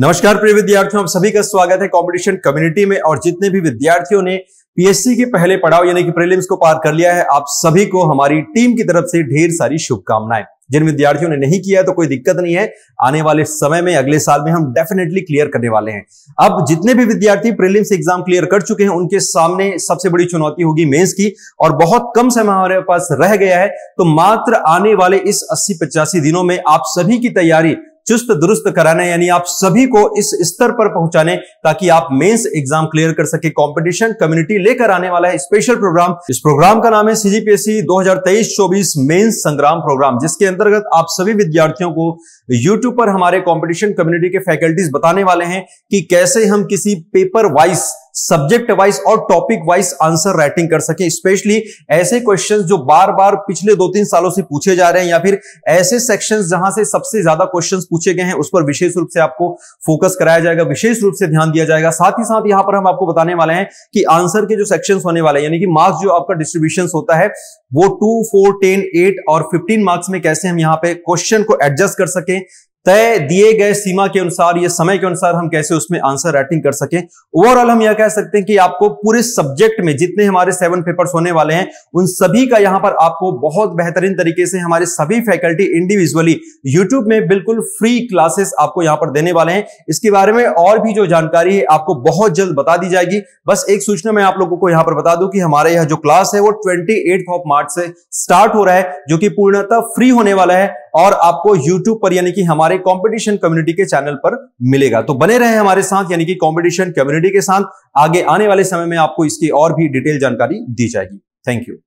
नमस्कार प्रिय विद्यार्थियों आप सभी का स्वागत है कंपटीशन कम्युनिटी में और जितने भी विद्यार्थियों ने पीएससी के पहले पढ़ाओ यानी कि प्रीलिम्स को पार कर लिया है आप सभी को हमारी टीम की तरफ से ढेर सारी शुभकामनाएं जिन विद्यार्थियों ने नहीं किया है तो कोई दिक्कत नहीं है आने वाले समय में अगले साल में हम डेफिनेटली क्लियर करने वाले हैं अब जितने भी विद्यार्थी प्रीलिम्स एग्जाम क्लियर कर चुके हैं उनके सामने सबसे बड़ी चुनौती होगी मेंस की और बहुत कम समय हमारे पास रह गया है तो मात्र आने वाले इस अस्सी पचासी दिनों में आप सभी की तैयारी चुस्त दुरुस्त कराना यानी आप सभी को इस स्तर पर पहुंचाने ताकि आप मेंस एग्जाम क्लियर कर सके कंपटीशन कम्युनिटी लेकर आने वाला है स्पेशल प्रोग्राम इस प्रोग्राम का नाम है सीजीपीएससी 2023-24 मेंस संग्राम प्रोग्राम जिसके अंतर्गत आप सभी विद्यार्थियों को यूट्यूब पर हमारे कॉम्पिटिशन कम्युनिटी के फैकल्टीज बताने वाले हैं कि कैसे हम किसी पेपर वाइज सब्जेक्ट वाइज और टॉपिक वाइज आंसर राइटिंग कर सके स्पेशली ऐसे क्वेश्चन जो बार बार पिछले दो तीन सालों से पूछे जा रहे हैं या फिर ऐसे सेक्शन जहां से सबसे ज्यादा क्वेश्चन पूछे गए हैं उस पर विशेष रूप से आपको फोकस कराया जाएगा विशेष रूप से ध्यान दिया जाएगा साथ ही साथ यहां पर हम आपको बताने वाले हैं कि आंसर के जो सेक्शन होने वाले यानी कि मार्क्स जो आपका डिस्ट्रीब्यूशन होता है वो टू फोर टेन एट और फिफ्टीन मार्क्स में कैसे हम यहाँ पे क्वेश्चन को एडजस्ट कर सकें तय दिए गए सीमा के अनुसार या समय के अनुसार हम कैसे उसमें आंसर राइटिंग कर सकें ओवरऑल हम यह कह सकते हैं कि आपको पूरे सब्जेक्ट में जितने हमारे सेवन पेपर्स होने वाले हैं उन सभी का यहां पर आपको बहुत बेहतरीन तरीके से हमारे सभी फैकल्टी इंडिविजुअली यूट्यूब में बिल्कुल फ्री क्लासेस आपको यहां पर देने वाले हैं इसके बारे में और भी जो जानकारी है आपको बहुत जल्द बता दी जाएगी बस एक सूचना मैं आप लोगों को यहां पर बता दू कि हमारे यहाँ जो क्लास है वो ट्वेंटी ऑफ मार्च से स्टार्ट हो रहा है जो कि पूर्णतः फ्री होने वाला है और आपको यूट्यूब पर यानी कि हमारे कॉम्पिटिशन कम्युनिटी के चैनल पर मिलेगा तो बने रहे हमारे साथ यानी कि कॉम्पिटिशन कम्युनिटी के साथ आगे आने वाले समय में आपको इसकी और भी डिटेल जानकारी दी जाएगी थैंक यू